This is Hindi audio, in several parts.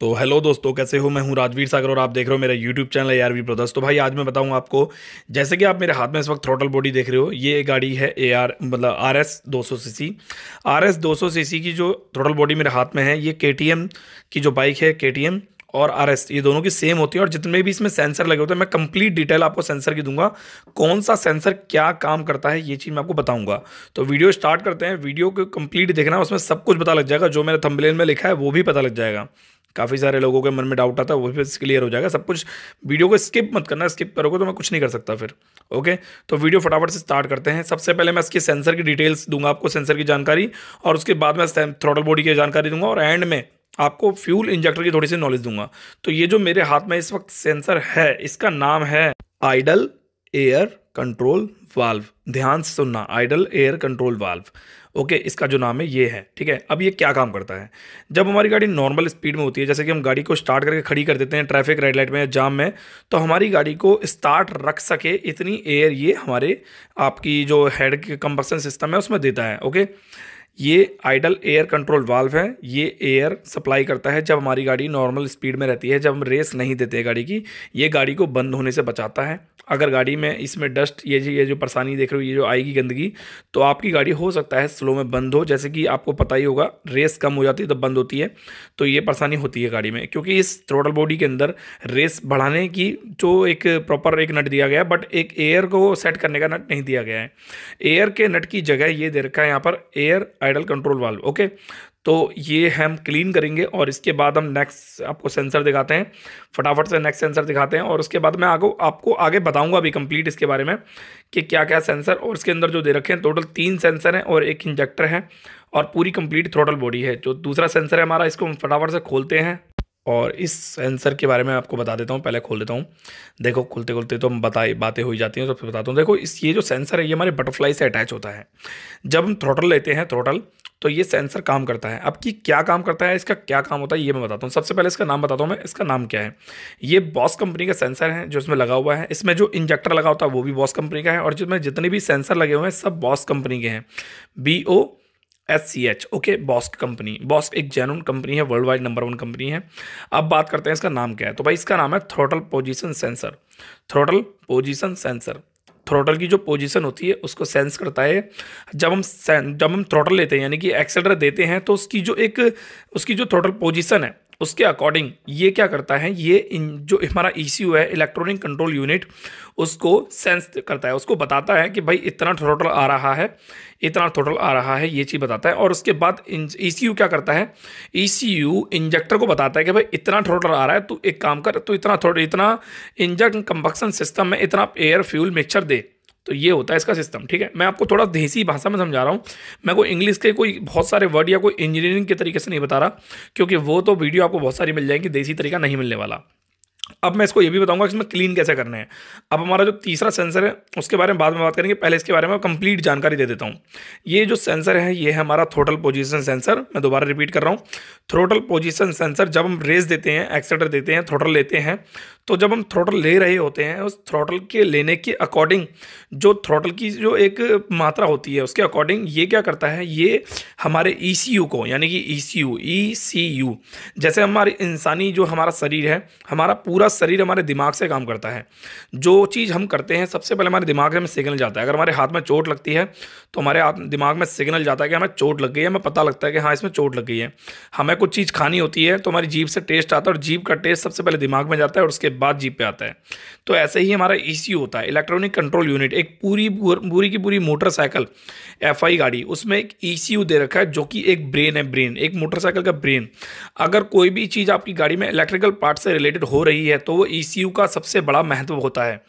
तो हेलो दोस्तों कैसे हो मैं हूं राजवीर सागर और आप देख रहे हो मेरा YouTube channel A R V brothers तो भाई आज मैं बताऊं आपको जैसे कि आप मेरे हाथ में इस वक्त थ्रोटल बॉडी देख रहे हो ये गाड़ी है ए आर मतलब आर एस दो सौ सी सी आर एस दो सौ सी सी की जो थ्रोटल बॉडी मेरे हाथ में है ये के टी एम की जो बाइक है के टी एम और आर एस ये दोनों की सेम होती है और जितने भी इसमें सेंसर लगे होते हैं मैं कंप्लीट डिटेल आपको सेंसर की दूंगा कौन सा सेंसर क्या काम करता है ये चीज़ मैं आपको बताऊंगा तो वीडियो स्टार्ट करते हैं वीडियो को कंप्लीट देखना उसमें सब कुछ पता लग जाएगा जो मेरे थंबनेल में लिखा है वो भी पता लग जाएगा काफ़ी सारे लोगों के मन में डाउट आता है वो फिर क्लियर हो जाएगा सब कुछ वीडियो को स्किप मत करना स्किप करोगे तो मैं कुछ नहीं कर सकता फिर ओके तो वीडियो फटाफट से स्टार्ट करते हैं सबसे पहले मैं इसके सेंसर की डिटेल्स दूंगा आपको सेंसर की जानकारी और उसके बाद मैं थ्रोटल बॉडी की जानकारी दूंगा और एंड में आपको फ्यूल इंजेक्टर की थोड़ी सी नॉलेज दूंगा तो ये जो मेरे हाथ में इस वक्त सेंसर है इसका नाम है आइडल एयर कंट्रोल वाल्व ध्यान से सुनना idle air control valve okay इसका जो नाम है ये है ठीक है अब ये क्या काम करता है जब हमारी गाड़ी नॉर्मल स्पीड में होती है जैसे कि हम गाड़ी को स्टार्ट करके खड़ी कर देते हैं ट्रैफिक रेड लाइट में या जाम में तो हमारी गाड़ी को स्टार्ट रख सके इतनी एयर ये हमारे आपकी जो हेड कंबसन सिस्टम है उसमें देता है ओके ये आइडल एयर कंट्रोल वाल्व है ये एयर सप्लाई करता है जब हमारी गाड़ी नॉर्मल स्पीड में रहती है जब हम रेस नहीं देते गाड़ी की ये गाड़ी को बंद होने से बचाता है अगर गाड़ी में इसमें डस्ट ये जो ये जो परेशानी देख रहे हो ये जो आएगी गंदगी तो आपकी गाड़ी हो सकता है स्लो में बंद हो जैसे कि आपको पता ही होगा रेस कम हो जाती है तो बंद होती है तो ये परेशानी होती है गाड़ी में क्योंकि इस थ्रोटल बॉडी के अंदर रेस बढ़ाने की जो एक प्रॉपर एक नट दिया गया है बट एक एयर को सेट करने का नट नहीं दिया गया है एयर के नट की जगह ये दे रखा है यहाँ पर air idle control valve okay तो ये हम क्लीन करेंगे और इसके बाद हम नेक्स्ट आपको सेंसर दिखाते हैं फटाफट से नेक्स्ट सेंसर दिखाते हैं और उसके बाद मैं आगे आपको आगे बताऊंगा अभी कंप्लीट इसके बारे में कि क्या क्या सेंसर और इसके अंदर जो दे रखे हैं टोटल तीन सेंसर हैं और एक इंजेक्टर है और पूरी कंप्लीट थ्रोटल बॉडी है जो दूसरा सेंसर है हमारा इसको हम फटाफट से खोलते हैं और इस सेंसर के बारे में आपको बता देता हूँ पहले खोल देता हूँ देखो खुलते खुलते तो हम बताए बातें हुई जाती हैं तो फिर बताता हूँ देखो इस ये जो सेंसर है ये हमारे बटरफ्लाई से अटैच होता है जब हम थ्रोटल लेते हैं थ्रोटल तो ये सेंसर काम करता है अब कि क्या काम करता है इसका क्या काम होता है ये मैं बताता हूँ सबसे पहले इसका नाम बताता हूँ मैं इसका नाम क्या है ये बॉस कंपनी का सेंसर है जो इसमें लगा हुआ है इसमें जो इंजेक्टर लगा होता है वो भी बॉस कंपनी का है और जिसमें जितने भी सेंसर लगे हुए हैं सब बॉस कंपनी के हैं B O S C H okay Bosch company Bosch एक जैन कंपनी है world wide number one company है अब बात करते हैं इसका नाम क्या है तो भाई इसका नाम है throttle position sensor throttle position sensor throttle की जो पोजीशन होती है उसको सेंस करता है जब हम जब हम थ्रोटल लेते हैं यानी कि एक्सेलर देते हैं तो उसकी जो एक उसकी जो थ्रोटल पोजिशन है उसके अकॉर्डिंग ये क्या करता है ये इन जो हमारा ई e है इलेक्ट्रॉनिक कंट्रोल यूनिट उसको सेंस करता है उसको बताता है कि भाई इतना थ्रोटल आ रहा है इतना थ्रोटल आ रहा है ये चीज़ बताता है और उसके बाद ई e क्या करता है ई e इंजेक्टर को बताता है कि भाई इतना थ्रोटल आ रहा है तो एक काम कर तो इतना थोड़ा इतना इंजन कंबक्शन सिस्टम में इतना एयर फ्यूल मिक्सचर दे तो ये होता है इसका सिस्टम ठीक है मैं आपको थोड़ा देसी भाषा में समझा रहा हूँ मैं कोई इंग्लिश के कोई बहुत सारे वर्ड या कोई इंजीनियरिंग के तरीके से नहीं बता रहा क्योंकि वो तो वीडियो आपको बहुत सारी मिल जाएंगी देसी तरीका नहीं मिलने वाला अब मैं इसको ये भी बताऊंगा कि इसमें क्लीन कैसे करना है अब हमारा जो तीसरा सेंसर है उसके बारे में बाद में बात करेंगे पहले इसके बारे में कंप्लीट जानकारी दे देता हूँ ये जो सेंसर है ये है हमारा थ्रोटल पोजीशन सेंसर मैं दोबारा रिपीट कर रहा हूँ थ्रोटल पोजीशन सेंसर जब हम रेस देते हैं एक्सेटर देते हैं थ्रोटल लेते हैं तो जब हम थ्रोटल ले रहे होते हैं उस थ्रोटल के लेने के अकॉर्डिंग जो थ्रोटल की जो एक मात्रा होती है उसके अकॉर्डिंग ये क्या करता है ये हमारे ई e को यानी कि ई सी यू जैसे हमारे इंसानी जो हमारा शरीर है हमारा पूरा शरीर हमारे दिमाग से काम करता है जो चीज़ हम करते हैं सबसे पहले हमारे दिमाग में सिग्नल जाता है अगर हमारे हाथ में चोट लगती है तो हमारे हाथ दिमाग में सिग्नल जाता है कि हमें चोट लग गई है हमें पता लगता है कि हाँ इसमें चोट लग गई है हमें कुछ चीज़ खानी होती है तो हमारी जीभ से टेस्ट आता है और जीभ का टेस्ट सबसे पहले दिमाग में जाता है और उसके बाद जीप पे आता है तो ऐसे ही हमारा ई होता है इलेक्ट्रॉनिक कंट्रोल यूनिट एक पूरी पूरी की पूरी मोटरसाइकिल एफ गाड़ी उसमें एक ई दे रखा है जो कि एक ब्रेन है ब्रेन एक मोटरसाइकिल का ब्रेन अगर कोई भी चीज़ आपकी गाड़ी में इलेक्ट्रिकल पार्ट से रिलेटेड हो रही है तो वो ई का सबसे बड़ा महत्व होता है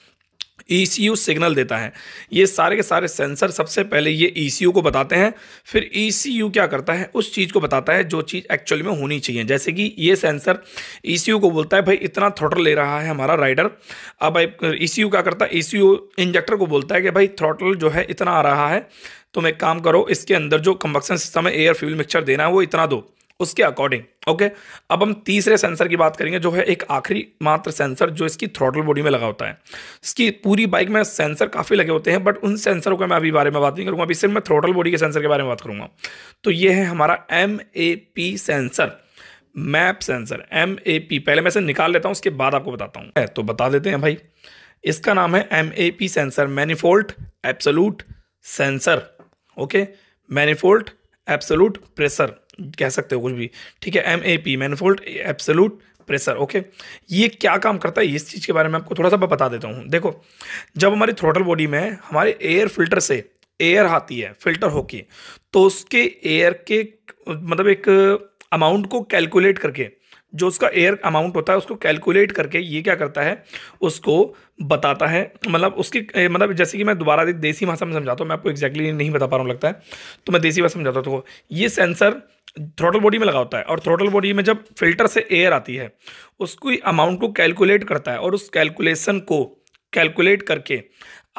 ई e सिग्नल देता है ये सारे के सारे सेंसर सबसे पहले ये ई e को बताते हैं फिर ई e क्या करता है उस चीज़ को बताता है जो चीज़ एक्चुअल में होनी चाहिए जैसे कि ये सेंसर ई को बोलता है भाई इतना थ्रोटल ले रहा है हमारा राइडर अब ई क्या करता है ई इंजेक्टर को बोलता है कि भाई थ्रोटल जो है इतना आ रहा है तुम एक काम करो इसके अंदर जो कम्बक्शन सिस्टम है एयर फ्यूल मिक्सचर देना है वो इतना दो उसके अकॉर्डिंग ओके अब हम तीसरे सेंसर की बात करेंगे जो है एक आखिरी मात्र सेंसर जो इसकी थ्रोटल बॉडी में लगा होता है इसकी पूरी बाइक में सेंसर काफ़ी लगे होते हैं बट उन सेंसरों का मैं अभी बारे में बात नहीं करूंगा अभी सिर्फ मैं थ्रोटल बॉडी के सेंसर के बारे में बात करूँगा तो ये है हमारा M A P sensor map sensor M A P पहले मैं इसे निकाल लेता हूँ उसके बाद आपको बताता हूँ तो बता देते हैं भाई इसका नाम है M A P sensor manifold absolute sensor okay manifold absolute pressure कह सकते हो कुछ भी ठीक है M A P manifold absolute pressure okay ये क्या काम करता है इस चीज़ के बारे में आपको थोड़ा सा बता देता हूँ देखो जब हमारी थ्रोटल बॉडी में हमारे एयर फिल्टर से एयर आती है फिल्टर होके तो उसके एयर के मतलब एक अमाउंट को कैलकुलेट करके जो उसका एयर अमाउंट होता है उसको कैलकुलेट करके ये क्या करता है उसको बताता है मतलब उसकी मतलब जैसे कि मैं दोबारा देसी भाषा में समझाता हूँ मैं आपको एक्जैक्टली नहीं बता पा रहा हूँ लगता है तो मैं देसी भाषा समझाता हूँ तो ये सेंसर थ्रोटल बॉडी में लगा होता है और थ्रोटल बॉडी में जब फिल्टर से एयर आती है उसकी अमाउंट को कैलकुलेट करता है और उस कैलकुलेशन को कैलकुलेट करके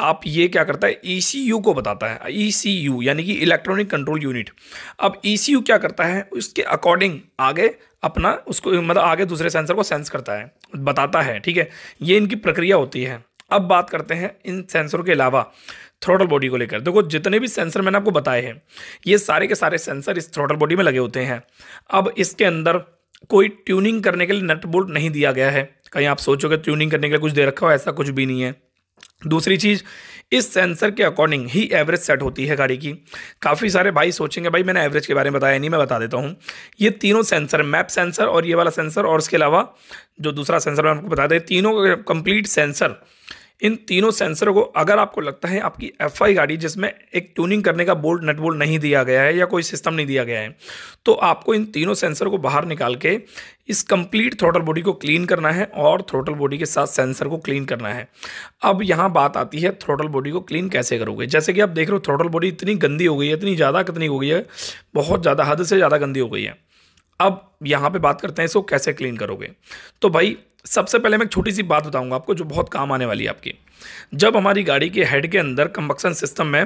आप ये क्या करता है ई e को बताता है ई e यानी कि इलेक्ट्रॉनिक कंट्रोल यूनिट अब ई e क्या करता है उसके अकॉर्डिंग आगे अपना उसको मतलब आगे दूसरे सेंसर को सेंस करता है बताता है ठीक है ये इनकी प्रक्रिया होती है अब बात करते हैं इन सेंसरों के अलावा थ्रोटल बॉडी को लेकर देखो जितने भी सेंसर मैंने आपको बताए हैं ये सारे के सारे सेंसर इस थ्रोटल बॉडी में लगे होते हैं अब इसके अंदर कोई ट्यूनिंग करने के लिए नट बोल्ट नहीं दिया गया है कहीं आप सोचोगे ट्यूनिंग करने के लिए कुछ दे रखा हो ऐसा कुछ भी नहीं है दूसरी चीज़ इस सेंसर के अकॉर्डिंग ही एवरेज सेट होती है गाड़ी की काफ़ी सारे भाई सोचेंगे भाई मैंने एवरेज के बारे में बताया नहीं मैं बता देता हूँ ये तीनों सेंसर मैप सेंसर और ये वाला सेंसर और उसके अलावा जो दूसरा सेंसर मैं आपको बता दें तीनों कंप्लीट सेंसर इन तीनों सेंसरों को अगर आपको लगता है आपकी एफ गाड़ी जिसमें एक ट्यूनिंग करने का बोल्ट नट बोल्ट नहीं दिया गया है या कोई सिस्टम नहीं दिया गया है तो आपको इन तीनों सेंसर को बाहर निकाल के इस कंप्लीट थ्रोटल बॉडी को क्लीन करना है और थ्रोटल बॉडी के साथ सेंसर को क्लीन करना है अब यहाँ बात आती है थ्रोटल बॉडी को क्लीन कैसे करोगे जैसे कि आप देख रहे हो थ्रोटल बॉडी इतनी गंदी हो गई है इतनी ज़्यादा कितनी हो गई है बहुत ज़्यादा हद से ज़्यादा गंदी हो गई है अब यहाँ पे बात करते हैं इसको कैसे क्लीन करोगे तो भाई सबसे पहले मैं एक छोटी सी बात बताऊंगा आपको जो बहुत काम आने वाली है आपकी जब हमारी गाड़ी के हेड के अंदर कम्बक्सन सिस्टम में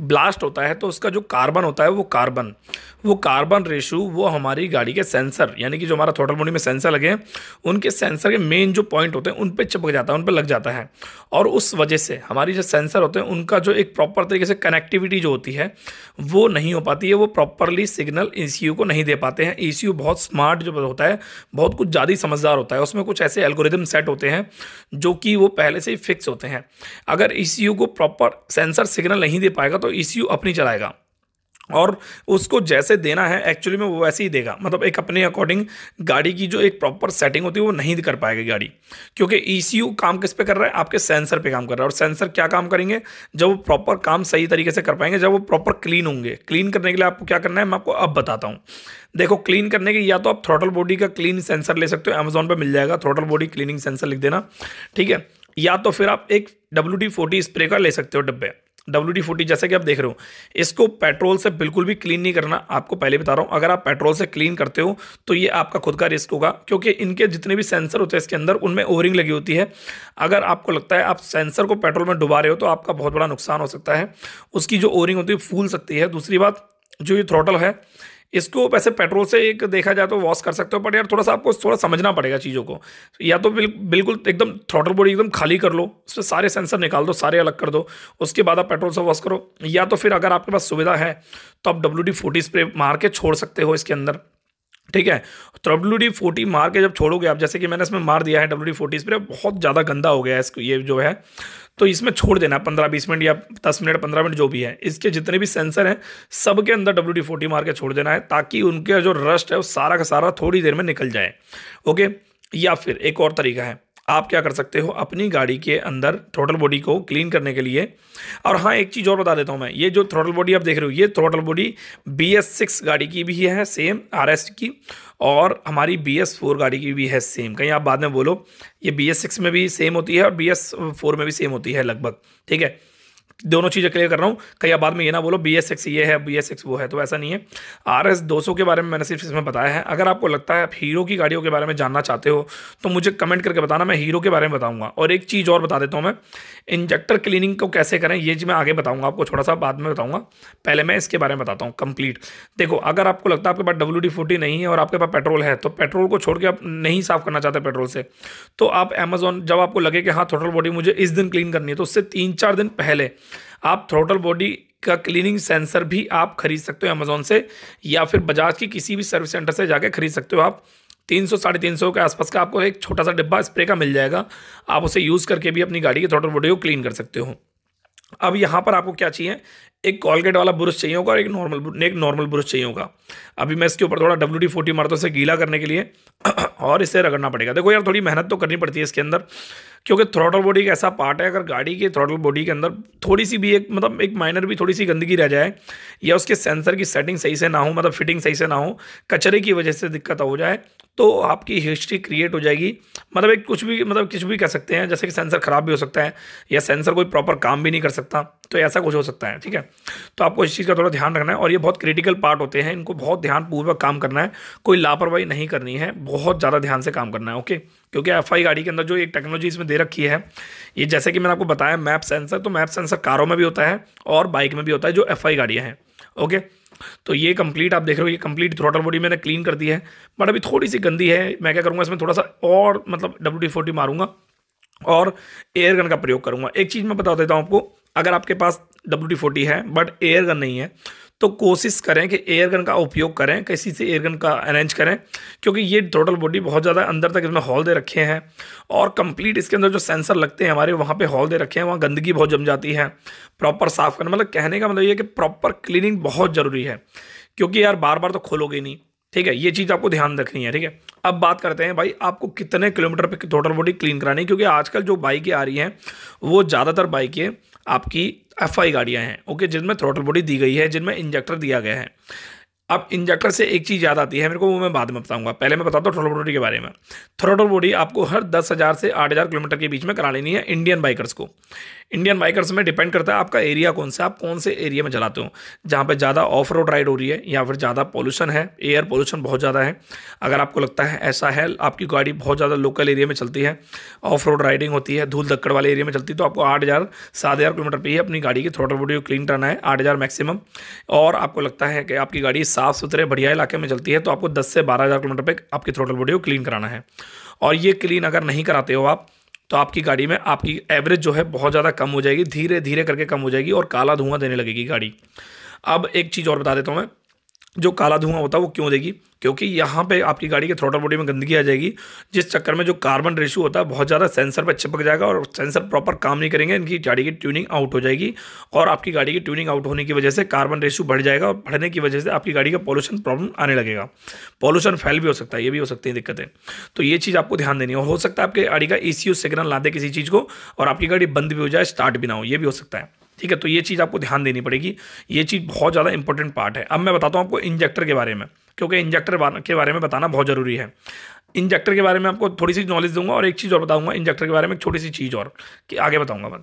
ब्लास्ट होता है तो उसका जो कार्बन होता है वो कार्बन वो कार्बन रेशू वो हमारी गाड़ी के सेंसर यानी कि जो हमारा थोटल बॉडी में सेंसर लगे हैं उनके सेंसर के मेन जो पॉइंट होते हैं उन पर चिपक जाता है उन पर लग जाता है और उस वजह से हमारी जो सेंसर होते हैं उनका जो एक प्रॉपर तरीके से कनेक्टिविटी जो होती है वो नहीं हो पाती है वो प्रॉपरली सिग्नल ई को नहीं दे पाते हैं ई e बहुत स्मार्ट जो होता है बहुत कुछ ज़्यादा समझदार होता है उसमें कुछ ऐसे एल्गोरिदम सेट होते हैं जो कि वो पहले से ही फिक्स होते हैं हैं अगर ई e को प्रॉपर सेंसर सिग्नल नहीं दे पाएगा तो ई e अपनी चलाएगा और उसको जैसे देना है एक्चुअली में वो वैसे ही देगा मतलब एक अपने अकॉर्डिंग गाड़ी की जो एक प्रॉपर सेटिंग होती है वो नहीं कर पाएगी गाड़ी क्योंकि ई e काम किस पे कर रहा है आपके सेंसर पे काम कर रहा है और सेंसर क्या काम करेंगे जब वो प्रॉपर काम सही तरीके से कर पाएंगे जब वो प्रॉपर क्लीन होंगे क्लीन करने के लिए आपको क्या करना है मैं आपको अब बताता हूँ देखो क्लीन करने के या तो आप थ्रोटल बॉडी का क्लीन सेंसर ले सकते हो अमेजोन पर मिल जाएगा थ्रोटल बॉडी क्लीनिंग सेंसर लिख देना ठीक है या तो फिर आप एक डब्ल्यू टी फोर्टी स्प्रे का ले सकते हो डब्बे डब्ल्यू टी फोर्टी जैसा कि आप देख रहे हो इसको पेट्रोल से बिल्कुल भी क्लीन नहीं करना आपको पहले बता रहा हूँ अगर आप पेट्रोल से क्लीन करते हो तो ये आपका खुद का रिस्क होगा क्योंकि इनके जितने भी सेंसर होते हैं इसके अंदर उनमें ओवरिंग लगी होती है अगर आपको लगता है आप सेंसर को पेट्रोल में डुबा रहे हो तो आपका बहुत बड़ा नुकसान हो सकता है उसकी जो ओवरिंग होती है फूल सकती है दूसरी बात जो ये थ्रोटल है इसको वैसे पेट्रोल से एक देखा जाए तो वॉश कर सकते हो बट यार थोड़ा सा आपको थोड़ा समझना पड़ेगा चीज़ों को या तो बिल, बिल्कुल एकदम थ्रॉटल बॉडी एकदम खाली कर लो उसमें सारे सेंसर निकाल दो सारे अलग कर दो उसके बाद आप पेट्रोल से वॉश करो या तो फिर अगर आपके पास सुविधा है तो आप डब्ल्यू डी फोर्टी स्प्रे मार के छोड़ सकते हो इसके अंदर ठीक है डब्ल्यू डी फोर्टी मार के जब छोड़ोगे आप जैसे कि मैंने इसमें मार दिया है डब्ल्यू डी फोर्टी स्प्रे बहुत ज़्यादा गंदा हो गया है इसको ये जो है तो इसमें छोड़ देना पंद्रह बीस मिनट या दस मिनट पंद्रह मिनट जो भी है इसके जितने भी सेंसर हैं सब के अंदर डब्ल्यू डी फोर्टी मार के छोड़ देना है ताकि उनके जो रस्ट है वो सारा का सारा थोड़ी देर में निकल जाए ओके या फिर एक और तरीका है आप क्या कर सकते हो अपनी गाड़ी के अंदर थ्रोटल बॉडी को क्लीन करने के लिए और हाँ एक चीज़ और बता देता हूँ मैं ये जो थ्रोटल बॉडी आप देख रहे हो ये throttle body B S six गाड़ी की भी है सेम आर एस की और हमारी बी एस फोर गाड़ी की भी है सेम कहीं आप बाद में बोलो ये बी एस सिक्स में भी सेम होती है और बी एस फोर में भी सेम होती है लगभग ठीक है दोनों चीज़ें क्लियर कर रहा हूँ कहीं बाद में ये ना बोलो बी एस एक्स ये है बी एस एक्स वो है तो ऐसा नहीं है आर एस दो सौ के बारे में मैंने सिर्फ इसमें बताया है अगर आपको लगता है आप हीरो की गाड़ियों के बारे में जानना चाहते हो तो मुझे कमेंट करके बताना मैं हीरो के बारे में बताऊँगा और एक चीज़ और बता देता हूँ मैं इंजेक्टर क्लीनिंग को कैसे करें ये जी मैं आगे बताऊंगा आपको थोड़ा सा बाद में बताऊंगा पहले मैं इसके बारे में बताता हूँ कंप्लीट देखो अगर आपको लगता है आपके पास डब्ल्यू डी फोर्टी नहीं है और आपके पास पेट्रोल है तो पेट्रोल को छोड़ के आप नहीं साफ़ करना चाहते पेट्रोल से तो आप अमेजोन जब आपको लगे कि हाँ थ्रोटल बॉडी मुझे इस दिन क्लीन करनी है तो उससे तीन चार दिन पहले आप थ्रोटल बॉडी का क्लीनिंग सेंसर भी आप खरीद सकते हो अमेज़ोन से या फिर बजाज की किसी भी सर्विस सेंटर से जाके खरीद सकते हो आप तीन सौ साढ़े तीन सौ के आसपास का आपको एक छोटा सा डिब्बा स्प्रे का मिल जाएगा आप उसे यूज़ करके भी अपनी गाड़ी के थ्रोटल बॉडी को क्लीन कर सकते हो अब यहाँ पर आपको क्या चाहिए एक कॉलगेट वाला ब्रश चाहिए होगा और एक नॉर्मल एक नॉर्मल ब्रश चाहिए होगा अभी मैं इसके ऊपर थोड़ा डब्ल्यू डी फोर्टी मारता हूँ इसे गीला करने के लिए और इसे रगड़ना पड़ेगा देखो यार थोड़ी मेहनत तो करनी पड़ती है इसके अंदर क्योंकि थ्रोटल बॉडी एक ऐसा पार्ट है अगर गाड़ी के थ्रोटल बॉडी के अंदर थोड़ी सी भी एक मतलब एक माइनर भी थोड़ी सी गंदगी रह जाए या उसके सेंसर की सेटिंग सही से ना हो मतलब फिटिंग सही से ना हो कचरे की वजह से दिक्कत हो जाए तो आपकी हिस्ट्री क्रिएट हो जाएगी मतलब एक कुछ भी मतलब कुछ भी कह सकते हैं जैसे कि सेंसर ख़राब भी हो सकता है या सेंसर कोई प्रॉपर काम भी नहीं कर सकता तो ऐसा कुछ हो सकता है ठीक है तो आपको इस चीज़ का थोड़ा ध्यान रखना है और ये बहुत क्रिटिकल पार्ट होते हैं इनको बहुत ध्यानपूर्वक काम करना है कोई लापरवाही नहीं करनी है बहुत ज़्यादा ध्यान से काम करना है ओके क्योंकि एफ आई गाड़ी के अंदर जो एक टेक्नोलॉजी इसमें दे रखी है ये जैसे कि मैंने आपको बताया मैप सेंसर तो मैप सेंसर कारों में भी होता है और बाइक में भी होता है जो एफ आई गाड़ियाँ हैं ओके तो ये कंप्लीट आप देख रहे हो ये कंप्लीट थ्रोटल बॉडी मैंने क्लीन कर दी है बट अभी थोड़ी सी गंदी है मैं क्या करूँगा इसमें थोड़ा सा और मतलब डब्ल्यू डी फोर्टी मारूंगा और एयर गन का प्रयोग करूँगा एक चीज़ मैं बता देता हूँ आपको अगर आपके पास डब्ल्यू डी फोर्टी है बट एयर गन नहीं है तो कोशिश करें कि एयर गन का उपयोग करें किसी से एयर गन का अरेंज करें क्योंकि ये टोटल बॉडी बहुत ज़्यादा अंदर तक इसमें हॉल दे रखे हैं और कंप्लीट इसके अंदर जो सेंसर लगते हैं हमारे वहाँ पे हॉल दे रखे हैं वहाँ गंदगी बहुत जम जाती है प्रॉपर साफ़ करना मतलब कहने का मतलब ये कि प्रॉपर क्लीनिंग बहुत ज़रूरी है क्योंकि यार बार बार तो खोलोगे नहीं ठीक है ये चीज़ आपको ध्यान रखनी है ठीक है अब बात करते हैं भाई आपको कितने किलोमीटर पे टोटल बॉडी क्लीन करानी है क्योंकि आजकल जो बाइकें आ रही हैं वो ज़्यादातर बाइकें आपकी एफ आई गाड़ियाँ हैं ओके जिनमें थ्रोटल बॉडी दी गई है जिनमें इंजेक्टर दिया गया है अब इंजेक्टर से एक चीज़ याद आती है मेरे को वो मैं बाद में बताऊंगा पहले मैं बताता हूँ थ्रोटल बॉडी के बारे में थ्रोटल बॉडी आपको हर दस हज़ार से आठ हज़ार किलोमीटर के बीच में करा लेनी है इंडियन बाइकर्स को इंडियन बाइकर्स में डिपेंड करता है आपका एरिया कौन सा आप कौन से एरिया में चलाते हो जहाँ पर ज़्यादा ऑफ रोड राइड हो रही है या फिर ज़्यादा पॉल्यूशन है एयर पॉल्यूशन बहुत ज़्यादा है अगर आपको लगता है ऐसा है आपकी गाड़ी बहुत ज़्यादा लोकल एरिया में चलती है ऑफ रोड राइडिंग होती है धूल धक्कड़ वाले एरिया में चलती है तो आपको आठ हज़ार सात हज़ार किलोमीटर पर ही अपनी गाड़ी की थ्रोटल बॉडी को क्लीन करना है आठ हज़ार मैक्सिमम और आपको लगता है कि आपकी गाड़ी साफ़ सुथरे बढ़िया इलाके में चलती है तो आपको दस से बारह हज़ार किलोमीटर पर आपकी थ्रोटल बॉडी को क्लीन कराना है और ये क्लीन अगर नहीं कराते हो आप तो आपकी गाड़ी में आपकी एवरेज जो है बहुत ज़्यादा कम हो जाएगी धीरे धीरे करके कम हो जाएगी और काला धुआं देने लगेगी गाड़ी अब एक चीज़ और बता देता हूँ मैं जो काला धुआं होता है वो क्यों देगी क्योंकि यहाँ पे आपकी गाड़ी के थ्रोटल बॉडी में गंदगी आ जाएगी जिस चक्कर में जो कार्बन रेशू होता है बहुत ज़्यादा सेंसर पर चिपक जाएगा और सेंसर प्रॉपर काम नहीं करेंगे इनकी गाड़ी की ट्यूनिंग आउट हो जाएगी और आपकी गाड़ी की ट्यूनिंग आउट होने की वजह से कार्बन रेशू बढ़ जाएगा और बढ़ने की वजह से आपकी गाड़ी का पॉल्यूशन प्रॉब्लम आने लगेगा पॉल्यूशन फैल भी हो सकता है ये भी हो सकती है दिक्कतें तो ये चीज़ आपको ध्यान देनी है हो सकता है आपकी गाड़ी का ए e सिग्नल ना दे किसी चीज़ को और आपकी गाड़ी बंद भी हो जाए स्टार्ट भी ना हो ये भी हो सकता है ठीक है तो ये चीज़ आपको ध्यान देनी पड़ेगी ये चीज़ बहुत ज़्यादा इंपॉर्टेंट पार्ट है अब मैं बताता हूँ आपको इंजेक्टर के बारे में क्योंकि इंजेक्टर के बारे में बताना बहुत ज़रूरी है इंजेक्टर के बारे में आपको थोड़ी सी नॉलेज दूंगा और एक चीज़ और बताऊंगा इंजेक्टर के बारे में छोटी सी चीज़ और कि आगे बताऊंगा मैं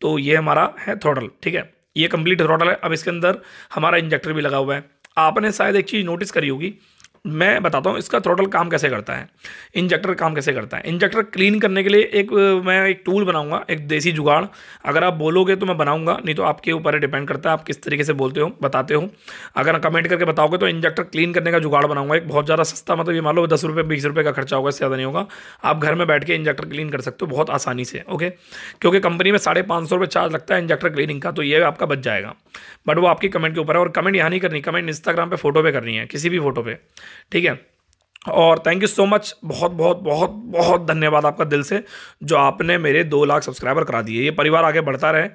तो ये हमारा है थ्रॉटल ठीक है ये कंप्लीट थ्रॉटल है अब इसके अंदर हमारा इंजेक्टर भी लगा हुआ है आपने शायद एक चीज़ नोटिस करी होगी मैं बताता हूँ इसका थ्रोटल काम कैसे करता है इंजेक्टर काम कैसे करता है इंजेक्टर क्लीन करने के लिए एक मैं एक टूल बनाऊंगा एक देसी जुगाड़ अगर आप बोलोगे तो मैं बनाऊंगा नहीं तो आपके ऊपर डिपेंड करता है आप किस तरीके से बोलते हो बताते हो अगर कमेंट करके बताओगे तो इंजेक्टर क्लीन करने का जुगाड़ बनाऊंगा एक बहुत ज़्यादा सस्ता मतलब ये मान लो दस रुपये बीस रुपये का खर्चा होगा इससे ज़्यादा नहीं होगा आप घर में बैठ के इंजेक्टर क्लीन कर सकते हो बहुत आसानी से ओके क्योंकि कंपनी में साढ़े पाँच सौ रुपये चार्ज लगता है इंजेक्टर क्लीनिंग का तो ये आपका बच जाएगा बट वो आपकी कमेंट के ऊपर है और कमेंट यहाँ नहीं करनी कमेंट इंस्टाग्राम पर फोटो पे करनी है किसी भी फोटो पे ठीक है और थैंक यू सो मच बहुत बहुत बहुत बहुत धन्यवाद आपका दिल से जो आपने मेरे दो लाख सब्सक्राइबर करा दिए ये परिवार आगे बढ़ता रहे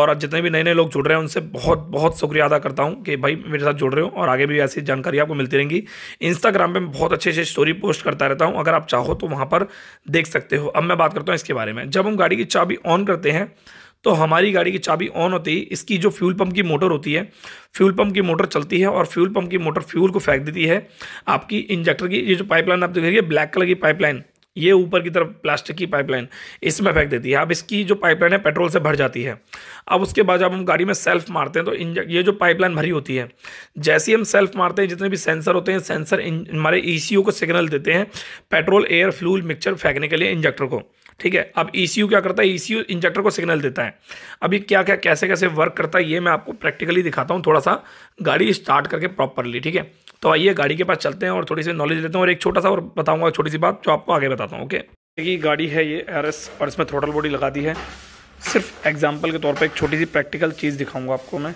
और जितने भी नए नए लोग जुड़ रहे हैं उनसे बहुत बहुत शुक्रिया अदा करता हूँ कि भाई मेरे साथ जुड़ रहे हो और आगे भी ऐसी जानकारी आपको मिलती रहेंगी इंस्टाग्राम पर बहुत अच्छे अच्छे स्टोरी पोस्ट करता रहता हूँ अगर आप चाहो तो वहाँ पर देख सकते हो अब मैं बात करता हूँ इसके बारे में जब हम गाड़ी की चाबी ऑन करते हैं तो हमारी गाड़ी की चाबी ऑन होती है इसकी जो फ्यूल पंप की मोटर होती है फ्यूल पंप की मोटर चलती है और फ्यूल पंप की मोटर फ्यूल को फेंक देती है आपकी इंजेक्टर की ये जो पाइपलाइन आप देख रही है ब्लैक कलर की पाइपलाइन ये ऊपर की तरफ प्लास्टिक की पाइपलाइन इसमें फेंक देती है अब इसकी जो पाइपलाइन है पेट्रोल से भर जाती है अब उसके बाद जब हम गाड़ी में सेल्फ मारते हैं तो ये जो पाइपलाइन भरी होती है जैसे ही हम सेल्फ मारते हैं जितने भी सेंसर होते हैं सेंसर हमारे ई e को सिग्नल देते हैं पेट्रोल एयर फ्लूल मिक्सचर फेंकने के लिए इंजेक्टर को ठीक है अब ई e क्या करता है ई e इंजेक्टर को सिग्नल देता है अभी क्या क्या कैसे कैसे वर्क करता है ये मैं आपको प्रैक्टिकली दिखाता हूँ थोड़ा सा गाड़ी स्टार्ट करके प्रॉपरली ठीक है तो आइए गाड़ी के पास चलते हैं और थोड़ी सी नॉलेज लेते हैं और एक छोटा सा और बताऊँगा छोटी सी बात जो आपको आगे बताता हूँ ओके देखिए गाड़ी है ये आर और इसमें थोटल बॉडी लगा दी है सिर्फ एग्जाम्पल के तौर पर एक छोटी सी प्रैक्टिकल चीज़ दिखाऊँगा आपको मैं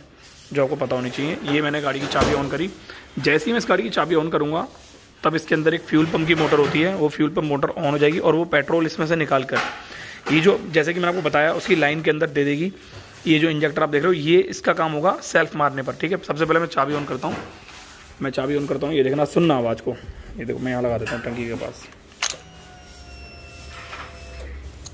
जो आपको पता होनी चाहिए ये मैंने गाड़ी की चाबी ऑन करी जैसे ही मैं इस गाड़ी की चाबी ऑन करूँगा तब इसके अंदर एक फ्यूल पंप की मोटर होती है वो फ्यूल पम्प मोटर ऑन हो जाएगी और वो पेट्रोल इसमें से निकाल कर ये जो जैसे कि मैंने आपको बताया उसकी लाइन के अंदर दे देगी ये जो इंजेक्टर आप देख रहे हो ये इसका काम होगा सेल्फ मारने पर ठीक है सबसे पहले मैं चाबी ऑन करता हूँ मैं चाबी ऑन करता हूँ ये देखना सुनना आवाज़ को ये देखो मैं यहाँ लगा देता हूँ टंकी के पास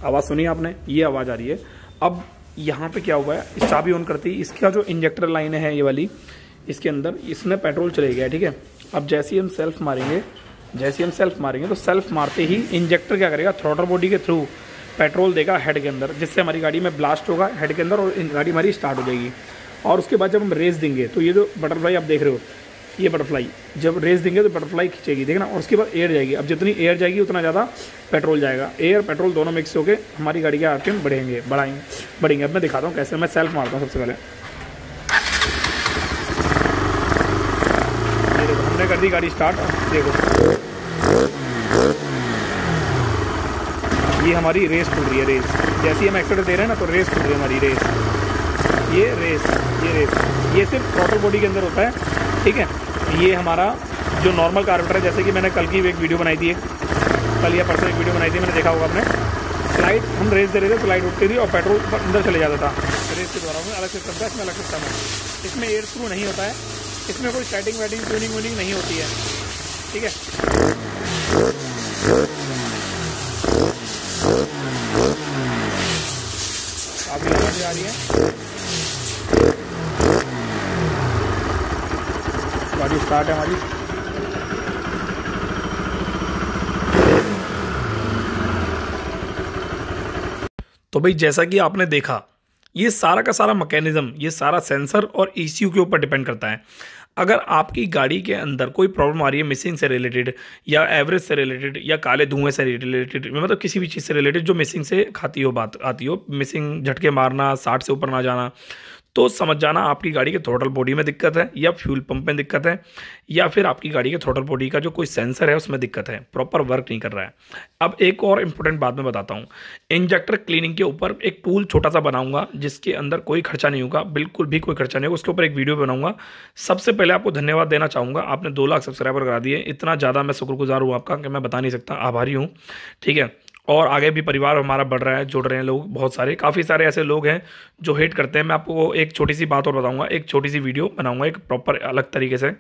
आवाज़ सुनी आपने ये आवाज़ आ रही है अब यहाँ पे क्या हुआ है इस चाबी ऑन करती है इसका जो इंजेक्टर लाइन है ये वाली इसके अंदर इसमें पेट्रोल चले गया ठीक है अब जैसे ही हम सेल्फ मारेंगे जैसे हम सेल्फ मारेंगे तो सेल्फ मारते ही इंजेक्टर क्या करेगा थ्रोटर बॉडी के थ्रू पेट्रोल देगा हेड के अंदर जिससे हमारी गाड़ी में ब्लास्ट होगा हेड के अंदर और गाड़ी हमारी स्टार्ट हो जाएगी और उसके बाद जब हम रेस देंगे तो ये जो बटरफ्लाई आप देख रहे हो ये बटरफ्लाई जब रेस देंगे तो बटरफ्लाई खींचेगी देखना और उसके बाद एयर जाएगी अब जितनी एयर जाएगी उतना ज़्यादा पेट्रोल जाएगा एयर पेट्रोल दोनों मिक्स होकर हमारी गाड़ी के आरपीएम बढ़ेंगे बढ़ाएंगे बढ़ेंगे अब मैं दिखाता हूँ कैसे मैं सेल्फ मारता हूँ सबसे पहले हमने कर दी गाड़ी स्टार्ट देखो ये हमारी रेस खुल रही है रेस जैसे हम एक्सीटर दे रहे हैं ना तो रेस खुल रही है हमारी रेस ये रेस ये रेस ये सिर्फ टोटल बॉडी के अंदर होता है ठीक है ये हमारा जो नॉर्मल कार्बेटर है जैसे कि मैंने कल की एक वीडियो बनाई थी कल या परसों एक वीडियो बनाई थी मैंने देखा होगा आपने स्लाइड हम रेस दे रहे थे स्लाइड तो उठती थी और पेट्रोल अंदर चले जाता था रेस के द्वारा में अलग सिस्टम था इसमें अलग सिस्टम है इसमें एयर थ्रू नहीं होता है इसमें कोई सेटिंग वेटिंग ट्यूनिंग व्यूनिंग नहीं होती है ठीक है आप आ रही है गाड़ी स्टार्ट है हमारी तो भाई जैसा कि आपने देखा ये सारा का सारा मैकेनिज़्म ये सारा सेंसर और ई e के ऊपर डिपेंड करता है अगर आपकी गाड़ी के अंदर कोई प्रॉब्लम आ रही है मिसिंग से रिलेटेड या एवरेज से रिलेटेड या काले धुएं से रिलेटेड मतलब किसी भी चीज़ से रिलेटेड जो मिसिंग से खाती हो बात आती हो मिसिंग झटके मारना साठ से ऊपर ना जाना तो समझ जाना आपकी गाड़ी के थ्रोटल बॉडी में दिक्कत है या फ्यूल पंप में दिक्कत है या फिर आपकी गाड़ी के थ्रोटल बॉडी का जो कोई सेंसर है उसमें दिक्कत है प्रॉपर वर्क नहीं कर रहा है अब एक और इंपॉर्टेंट बात मैं बताता हूँ इंजेक्टर क्लीनिंग के ऊपर एक टूल छोटा सा बनाऊंगा जिसके अंदर कोई खर्चा नहीं होगा बिल्कुल भी कोई खर्चा नहीं होगा उसके ऊपर एक वीडियो बनाऊंगा सबसे पहले आपको धन्यवाद देना चाहूँगा आपने दो लाख सब्सक्राइबर करा दिए इतना ज़्यादा मैं शुक्रगुजार हूँ आपका कि मैं बता नहीं सकता आभारी हूँ ठीक है और आगे भी परिवार हमारा बढ़ रहा है जुड़ रहे हैं लोग बहुत सारे काफ़ी सारे ऐसे लोग हैं जो हेट करते हैं मैं आपको एक छोटी सी बात और बताऊंगा एक छोटी सी वीडियो बनाऊंगा एक प्रॉपर अलग तरीके से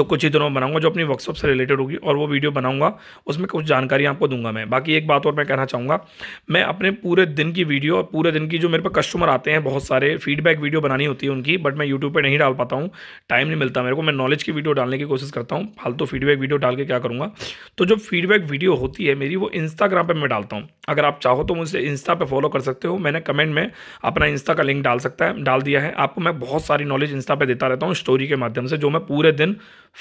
जो कुछ ही दिनों में बनाऊंगा जो अपनी वर्कशॉप से रिलेटेड होगी और वो वीडियो बनाऊंगा उसमें कुछ जानकारी आपको दूंगा मैं बाकी एक बात और मैं कहना चाहूँगा मैं अपने पूरे दिन की वीडियो और पूरे दिन की जो मेरे पर कस्टमर आते हैं बहुत सारे फीडबैक वीडियो बनानी होती है उनकी बट मैं यूट्यूब पर नहीं डाल पाता हूँ टाइम नहीं मिलता मेरे को मैं नॉलेज की वीडियो डालने की कोशिश करता हूँ फालतू फीडबैक वीडियो डाल के क्या करूँगा तो जो फीडबैक वीडियो होती है मेरी वो इंस्टाग्राम पर मैं डालता हूँ अगर आप चाहो तो मुझे इंस्टा पे फॉलो कर सकते हो मैंने कमेंट में अपना इंस्टा का लिंक डाल सकता है डाल दिया है आपको मैं बहुत सारी नॉलेज इंस्टा पे देता रहता हूँ स्टोरी के माध्यम से जो मैं पूरे दिन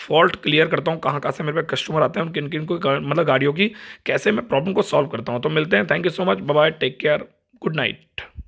फॉल्ट क्लियर करता हूँ कहाँ कहाँ से मेरे पे कस्टमर आते हैं उन किन किन को मतलब गाड़ियों की कैसे मैं प्रॉब्लम को सॉल्व करता हूँ तो मिलते हैं thank you so much bye take care good night